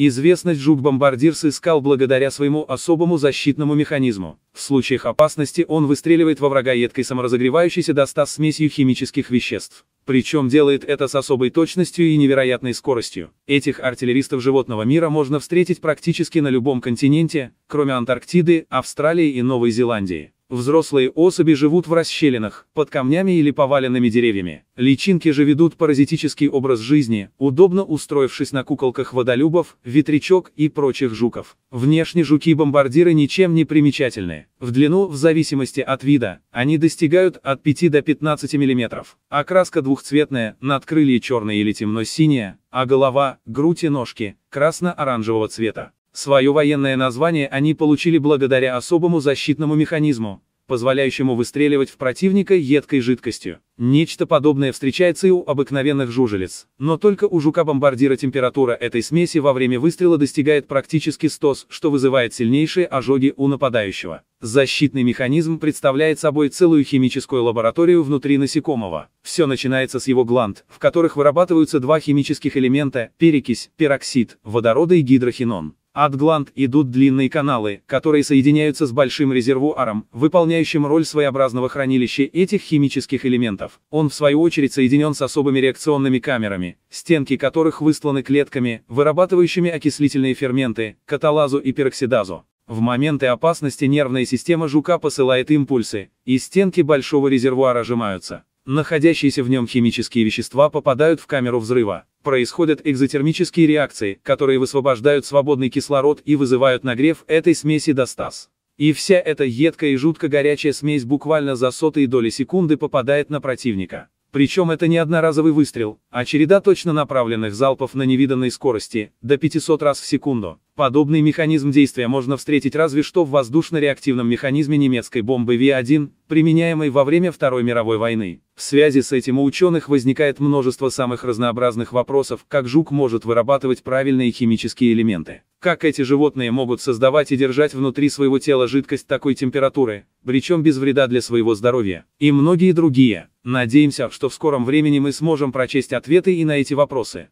Известность жук-бомбардир сыскал благодаря своему особому защитному механизму. В случаях опасности он выстреливает во врага едкой саморазогревающейся до 100 смесью химических веществ. Причем делает это с особой точностью и невероятной скоростью. Этих артиллеристов животного мира можно встретить практически на любом континенте, кроме Антарктиды, Австралии и Новой Зеландии. Взрослые особи живут в расщелинах, под камнями или поваленными деревьями. Личинки же ведут паразитический образ жизни, удобно устроившись на куколках водолюбов, ветрячок и прочих жуков. Внешне жуки-бомбардиры ничем не примечательны. В длину, в зависимости от вида, они достигают от 5 до 15 мм. Окраска двухцветная, надкрылье черное или темно-синяя, а голова, грудь и ножки – красно-оранжевого цвета. Свое военное название они получили благодаря особому защитному механизму, позволяющему выстреливать в противника едкой жидкостью. Нечто подобное встречается и у обыкновенных жужелиц. Но только у жука-бомбардира температура этой смеси во время выстрела достигает практически стос, что вызывает сильнейшие ожоги у нападающего. Защитный механизм представляет собой целую химическую лабораторию внутри насекомого. Все начинается с его гланд, в которых вырабатываются два химических элемента – перекись, пероксид, водорода и гидрохинон. От гланд идут длинные каналы, которые соединяются с большим резервуаром, выполняющим роль своеобразного хранилища этих химических элементов. Он в свою очередь соединен с особыми реакционными камерами, стенки которых выстланы клетками, вырабатывающими окислительные ферменты, каталазу и пероксидазу. В моменты опасности нервная система жука посылает импульсы, и стенки большого резервуара сжимаются. Находящиеся в нем химические вещества попадают в камеру взрыва. Происходят экзотермические реакции, которые высвобождают свободный кислород и вызывают нагрев этой смеси до стас. И вся эта едкая и жутко горячая смесь буквально за сотые доли секунды попадает на противника. Причем это не одноразовый выстрел, а череда точно направленных залпов на невиданной скорости, до 500 раз в секунду. Подобный механизм действия можно встретить разве что в воздушно-реактивном механизме немецкой бомбы Ви-1, применяемой во время Второй мировой войны. В связи с этим у ученых возникает множество самых разнообразных вопросов, как жук может вырабатывать правильные химические элементы. Как эти животные могут создавать и держать внутри своего тела жидкость такой температуры, причем без вреда для своего здоровья? И многие другие. Надеемся, что в скором времени мы сможем прочесть ответы и на эти вопросы.